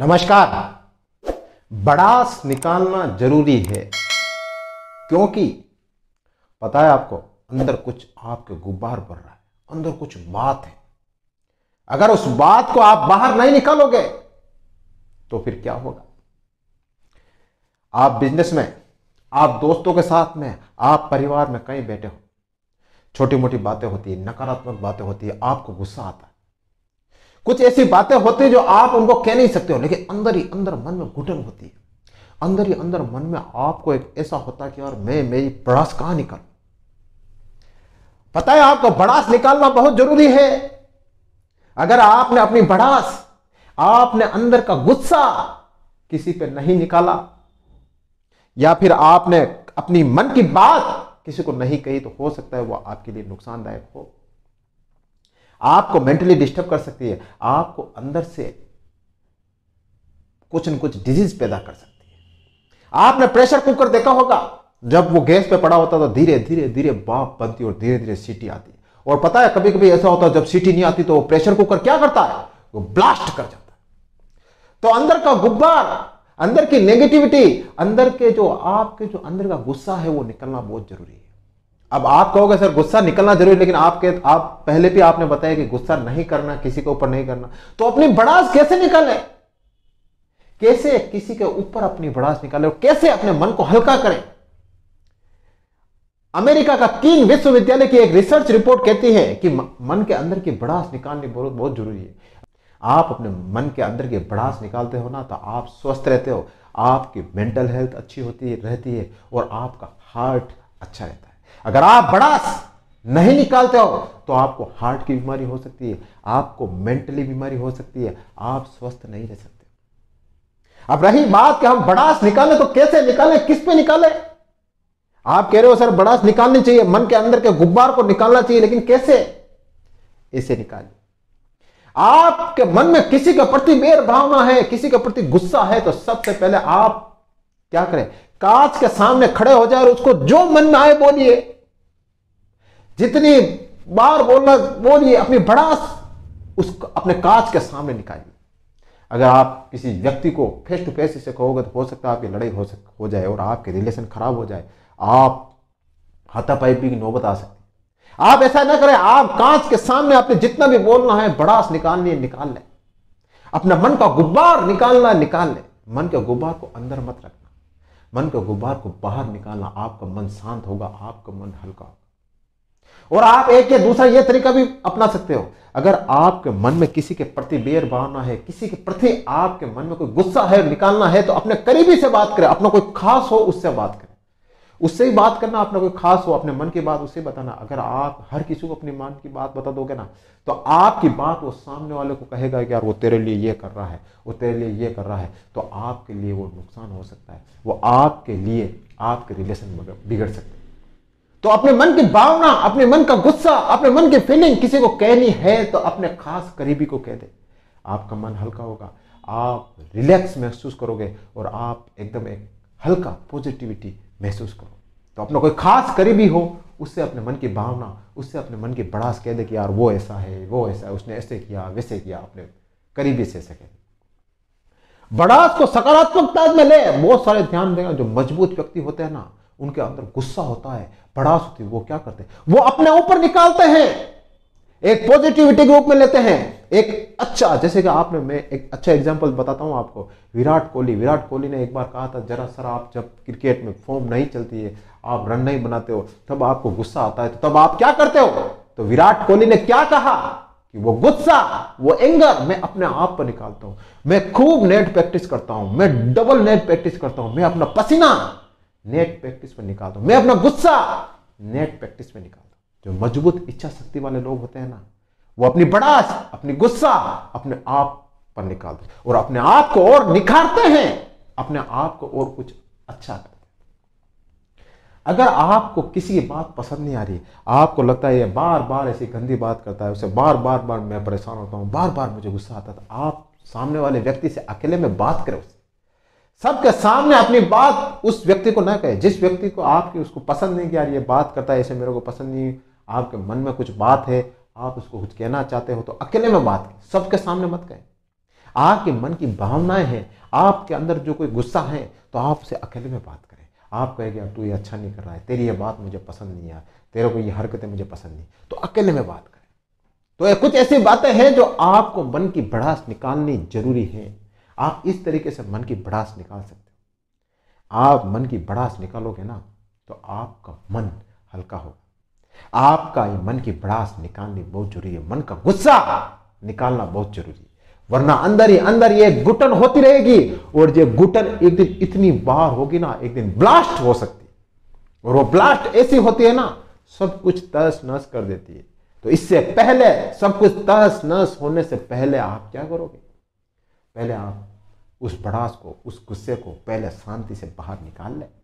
नमस्कार बड़ास निकालना जरूरी है क्योंकि पता है आपको अंदर कुछ आपके गुब्बार भर रहा है अंदर कुछ बात है अगर उस बात को आप बाहर नहीं निकालोगे तो फिर क्या होगा आप बिजनेस में आप दोस्तों के साथ में आप परिवार में कहीं बैठे हो छोटी मोटी बातें होती है नकारात्मक बातें होती है आपको गुस्सा आता है कुछ ऐसी बातें होती जो आप उनको कह नहीं सकते हो लेकिन अंदर ही अंदर मन में घुटन होती है अंदर ही अंदर मन में आपको एक ऐसा होता कि यार मैं मेरी बड़ास कहां निकालू पता है आपको बड़ास निकालना बहुत जरूरी है अगर आपने अपनी बड़ास आपने अंदर का गुस्सा किसी पे नहीं निकाला या फिर आपने अपनी मन की बात किसी को नहीं कही तो हो सकता है वह आपके लिए नुकसानदायक हो आपको मेंटली डिस्टर्ब कर सकती है आपको अंदर से कुछ न कुछ डिजीज पैदा कर सकती है आपने प्रेशर कुकर देखा होगा जब वो गैस पे पड़ा होता तो धीरे धीरे धीरे बाप बनती और धीरे धीरे सीटी आती और पता है कभी कभी ऐसा होता है जब सीटी नहीं आती तो प्रेशर कुकर क्या करता है वो ब्लास्ट कर जाता है तो अंदर का गुब्बार अंदर की नेगेटिविटी अंदर के जो आपके जो अंदर का गुस्सा है वो निकलना बहुत जरूरी है अब आप कहोगे सर गुस्सा निकलना जरूरी लेकिन आपके आप पहले भी आपने बताया कि गुस्सा नहीं करना किसी के ऊपर नहीं करना तो अपनी बड़ास कैसे निकाले कैसे किसी के ऊपर अपनी बड़ास निकाले और कैसे अपने मन को हल्का करें अमेरिका का किंग विश्वविद्यालय की एक रिसर्च रिपोर्ट कहती है कि मन के अंदर की बड़ास निकालनी बहुत बहुत जरूरी है आप अपने मन के अंदर की बड़ास निकालते हो ना तो आप स्वस्थ रहते हो आपकी मेंटल हेल्थ अच्छी होती है रहती है और आपका हार्ट अच्छा रहता है अगर आप बड़ा नहीं निकालते हो तो आपको हार्ट की बीमारी हो सकती है आपको मेंटली बीमारी हो सकती है आप स्वस्थ नहीं रह सकते अब रही बात कि हम बड़ास निकालें तो कैसे निकालें किस पे निकालें आप कह रहे हो सर बड़ास निकालनी चाहिए मन के अंदर के गुब्बार को निकालना चाहिए लेकिन कैसे इसे निकालें आपके मन में किसी के प्रति मेर भावना है किसी के प्रति गुस्सा है तो सबसे पहले आप क्या करें कांच के सामने खड़े हो जाए और उसको जो मन में आए बोलिए जितनी बार बोलना बोलिए अपनी भड़ास उस अपने कांच के सामने निकालिए अगर आप किसी व्यक्ति को फेस टू फेस इसे कहोगे तो हो सकता है आपकी लड़ाई हो सक हो जाए और आपके रिलेशन खराब हो जाए आप हथापाइपी की नौबत आ सकती आप ऐसा ना करें आप कांच के सामने आपने जितना भी बोलना है बड़ास निकालनी है निकाल लें अपना मन का गुब्बार निकालना निकाल लें मन के गुब्बार को अंदर मत रखें मन के गुब्बार को बाहर निकालना आपका मन शांत होगा आपका मन हल्का होगा और आप एक या दूसरा यह तरीका भी अपना सकते हो अगर आपके मन में किसी के प्रति बेर भावना है किसी के प्रति आपके मन में कोई गुस्सा है निकालना है तो अपने करीबी से बात करें अपना कोई खास हो उससे बात करें उससे ही बात करना अपना कोई खास हो अपने मन की बात उससे बताना अगर आप हर किसी को अपने मन की बात बता दोगे ना तो आपकी बात वो सामने वाले को कहेगा कि यार वो तेरे लिए ये कर रहा है वो तेरे लिए ये कर रहा है तो आपके लिए वो नुकसान हो सकता है वो आपके लिए आपके रिलेशन बिगड़ सकते तो अपने मन की भावना अपने मन का गुस्सा अपने मन की फीलिंग किसी को कहनी है तो अपने खास करीबी को कह दे आपका मन हल्का होगा आप रिलैक्स महसूस करोगे और आप एकदम एक हल्का पॉजिटिविटी महसूस करो तो अपना कोई खास करीबी हो उससे अपने मन की भावना उससे अपने मन की बड़ास कह दे कि यार वो ऐसा है वो ऐसा है उसने ऐसे किया वैसे किया अपने करीबी से ऐसे कह बड़ास को सकारात्मकता में ले बहुत सारे ध्यान देगा जो मजबूत व्यक्ति होते हैं ना उनके अंदर गुस्सा होता है बड़ास होती है वो क्या करते हैं वो अपने ऊपर निकालते हैं एक पॉजिटिविटी के रूप में लेते हैं एक अच्छा जैसे कि आपने मैं एक अच्छा एग्जाम्पल बताता हूँ आपको विराट कोहली विराट कोहली ने एक बार कहा था जरा सर आप जब क्रिकेट में फॉर्म नहीं चलती है आप रन नहीं बनाते हो तब आपको गुस्सा आता है तो तब आप क्या करते हो तो विराट कोहली ने क्या कहा कि वो गुस्सा वो एंगर मैं अपने आप पर निकालता हूं मैं खूब नेट प्रैक्टिस करता हूं मैं डबल नेट प्रैक्टिस करता हूं मैं अपना पसीना नेट प्रैक्टिस में निकालता हूं मैं अपना गुस्सा नेट प्रैक्टिस में निकालता हूं जो मजबूत इच्छा शक्ति वाले लोग होते हैं ना वो अपनी बड़ास अपनी गुस्सा अपने आप पर निकालते और अपने आप को और निखारते हैं अपने आप को और कुछ अच्छा करते हैं अगर आपको किसी बात पसंद नहीं आ रही आपको लगता है ये बार बार ऐसी गंदी बात करता है उसे बार बार बार मैं परेशान होता हूं बार बार मुझे गुस्सा आता था तो आप सामने वाले व्यक्ति से अकेले में बात करें उससे सबके सामने अपनी बात उस व्यक्ति को ना कहे जिस व्यक्ति को आपकी उसको पसंद नहीं कि यार ये बात करता है ऐसे मेरे को पसंद नहीं आपके मन में कुछ बात है आप उसको कुछ कहना चाहते हो तो अकेले में बात सबके सामने मत कहें आपके मन की भावनाएं हैं आपके अंदर जो कोई गुस्सा है तो आप उसे अकेले में बात करें आप कहेंगे अब तू ये अच्छा नहीं कर रहा है तेरी ये बात मुझे पसंद नहीं आ तेरे को ये हरकतें मुझे पसंद नहीं तो अकेले में बात करें तो ये कुछ ऐसी बातें हैं जो आपको मन की भड़ास निकालनी जरूरी है आप इस तरीके से मन की भड़ास निकाल सकते हो आप मन की भड़ास निकालोगे ना तो आपका मन हल्का होगा आपका ये मन की भड़ास निकालनी बहुत जरूरी है मन का गुस्सा निकालना बहुत जरूरी है वरना अंदर ही अंदर ये घुटन होती रहेगी और ये घुटन एक दिन इतनी बार होगी ना एक दिन ब्लास्ट हो सकती है और वो ब्लास्ट ऐसी होती है ना सब कुछ तहस नहस कर देती है तो इससे पहले सब कुछ तहस नहस होने से पहले आप क्या करोगे पहले आप उस भड़ास को उस गुस्से को पहले शांति से बाहर निकाल लें